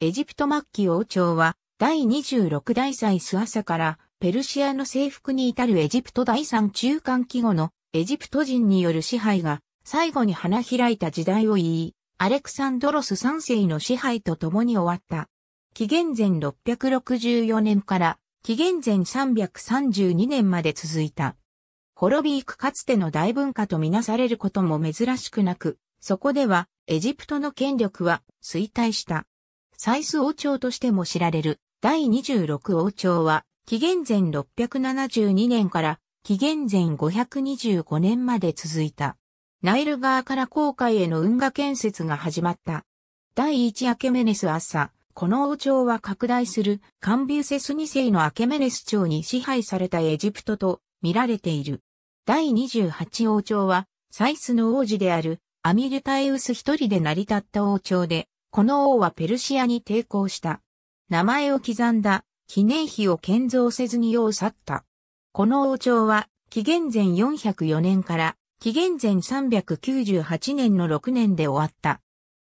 エジプト末期王朝は、第26代祭ス朝からペルシアの征服に至るエジプト第3中間期後のエジプト人による支配が最後に花開いた時代を言い、アレクサンドロス3世の支配と共に終わった。紀元前664年から紀元前332年まで続いた。滅び行くかつての大文化とみなされることも珍しくなく、そこではエジプトの権力は衰退した。サイス王朝としても知られる第26王朝は、紀元前672年から紀元前525年まで続いた。ナイル川から航海への運河建設が始まった。第一アケメネス朝、この王朝は拡大するカンビューセス2世のアケメネス朝に支配されたエジプトと見られている。第28王朝は、サイスの王子であるアミルタエウス一人で成り立った王朝で、この王はペルシアに抵抗した。名前を刻んだ記念碑を建造せずに世を去った。この王朝は紀元前404年から紀元前398年の6年で終わった。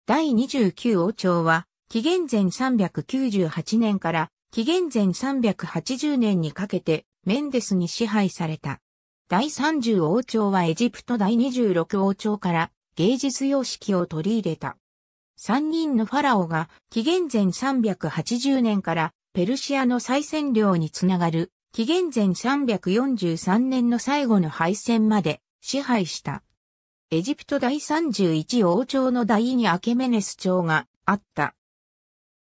第29王朝は紀元前398年から紀元前380年にかけてメンデスに支配された。第30王朝はエジプト第26王朝から芸術様式を取り入れた。三人のファラオが紀元前380年からペルシアの再占領につながる紀元前343年の最後の敗戦まで支配した。エジプト第31王朝の第2アケメネス朝があった。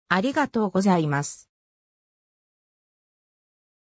ありがとうございます。